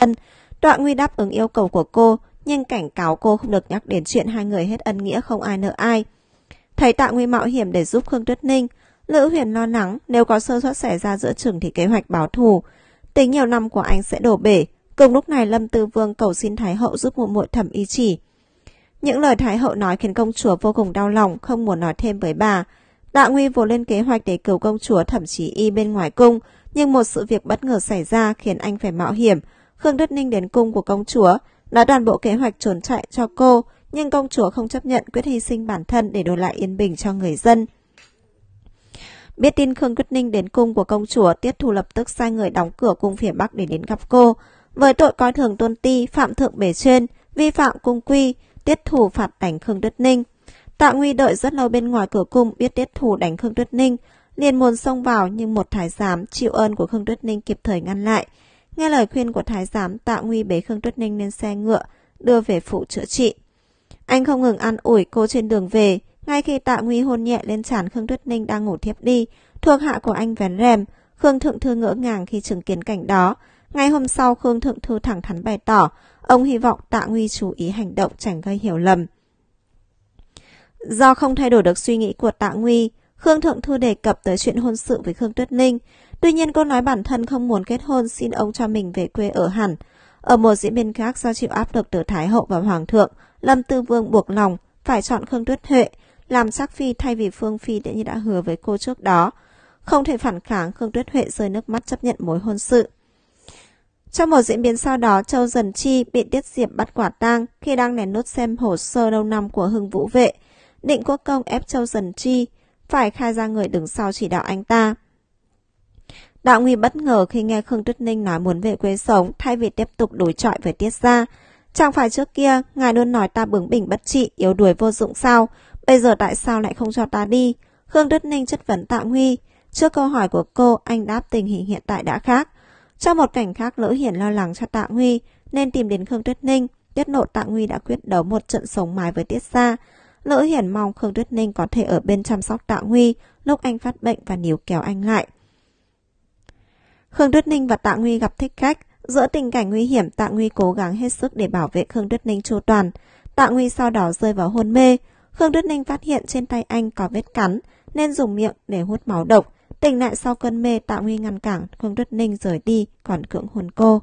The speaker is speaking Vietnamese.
thân. Đoạn Nguy đáp ứng yêu cầu của cô, nhưng cảnh cáo cô không được nhắc đến chuyện hai người hết ân nghĩa không ai nợ ai. Thầy Tạ Nguy mạo hiểm để giúp Khương Tuyết Ninh, Lữ Huyền lo lắng nếu có sơ suất xảy ra giữa trường thì kế hoạch báo thù, tính nhiều năm của anh sẽ đổ bể. Cùng lúc này Lâm Tư Vương cầu xin Thái hậu giúp muội muội thẩm y chỉ. Những lời Thái hậu nói khiến công chúa vô cùng đau lòng, không muốn nói thêm với bà. Tạ Nguy vồ lên kế hoạch để cứu công chúa thậm chí y bên ngoài cung, nhưng một sự việc bất ngờ xảy ra khiến anh phải mạo hiểm. Khương Đức Ninh đến cung của công chúa, nói toàn bộ kế hoạch trốn chạy cho cô, nhưng công chúa không chấp nhận quyết hy sinh bản thân để đổi lại yên bình cho người dân. Biết tin Khương Đức Ninh đến cung của công chúa, Tiết Thu lập tức sai người đóng cửa cung phía Bắc để đến gặp cô. Với tội coi thường tôn ti, phạm thượng bể trên, vi phạm cung quy, Tiết Thu phạt đánh Khương Đức Ninh. Tạ Nguy đợi rất lâu bên ngoài cửa cung biết Tiết Thu đánh Khương Đức Ninh, liền muốn xông vào nhưng một thái giám chịu ơn của Khương Đức Ninh kịp thời ngăn lại. Nghe lời khuyên của thái giám Tạ Huy bế Khương Tuyết Ninh lên xe ngựa, đưa về phủ chữa trị. Anh không ngừng an ủi cô trên đường về, ngay khi Tạ Huy hôn nhẹ lên trán Khương Tuyết Ninh đang ngủ thiếp đi, thuộc hạ của anh vén rèm, Khương Thượng Thư ngỡ ngàng khi chứng kiến cảnh đó. Ngày hôm sau Khương Thượng Thư thẳng thắn bày tỏ, ông hy vọng Tạ Huy chú ý hành động tránh gây hiểu lầm. Do không thay đổi được suy nghĩ của Tạ Nguy, Khương Thượng Thư đề cập tới chuyện hôn sự với Khương Tuyết Ninh, Tuy nhiên cô nói bản thân không muốn kết hôn xin ông cho mình về quê ở hẳn. Ở một diễn biến khác do chịu áp lực từ Thái Hậu và Hoàng thượng, Lâm Tư Vương buộc lòng phải chọn Khương Tuyết Huệ, làm sắc phi thay vì Phương Phi đã như đã hứa với cô trước đó. Không thể phản kháng, Khương Tuyết Huệ rơi nước mắt chấp nhận mối hôn sự. Trong một diễn biến sau đó, Châu Dần Chi bị Tiết Diệp bắt quả tang khi đang nén nút xem hồ sơ lâu năm của Hưng Vũ Vệ. Định Quốc Công ép Châu Dần Chi phải khai ra người đứng sau chỉ đạo anh ta. Đạo Nguy bất ngờ khi nghe Khương Tuyết Ninh nói muốn về quê sống thay vì tiếp tục đối chọi với Tiết Gia. Chẳng phải trước kia, ngài luôn nói ta bướng bỉnh bất trị, yếu đuổi vô dụng sao? Bây giờ tại sao lại không cho ta đi? Khương Tuyết Ninh chất vấn Tạ Huy. Trước câu hỏi của cô, anh đáp tình hình hiện tại đã khác. Trong một cảnh khác, Lữ Hiển lo lắng cho Tạ Huy, nên tìm đến Khương Tuyết Ninh, tiết Nộ Tạ Huy đã quyết đấu một trận sống mái với Tiết Gia. Lữ Hiển mong Khương Tuyết Ninh có thể ở bên chăm sóc Tạ Huy lúc anh phát bệnh và níu kéo anh lại. Khương Đức Ninh và Tạ Nguy gặp thích khách. Giữa tình cảnh nguy hiểm, Tạ Nguy cố gắng hết sức để bảo vệ Khương Đức Ninh chu toàn. Tạ Nguy sau đó rơi vào hôn mê. Khương Đức Ninh phát hiện trên tay anh có vết cắn, nên dùng miệng để hút máu độc. Tỉnh lại sau cơn mê, Tạ Nguy ngăn cản Khương Đức Ninh rời đi, còn cưỡng hôn cô.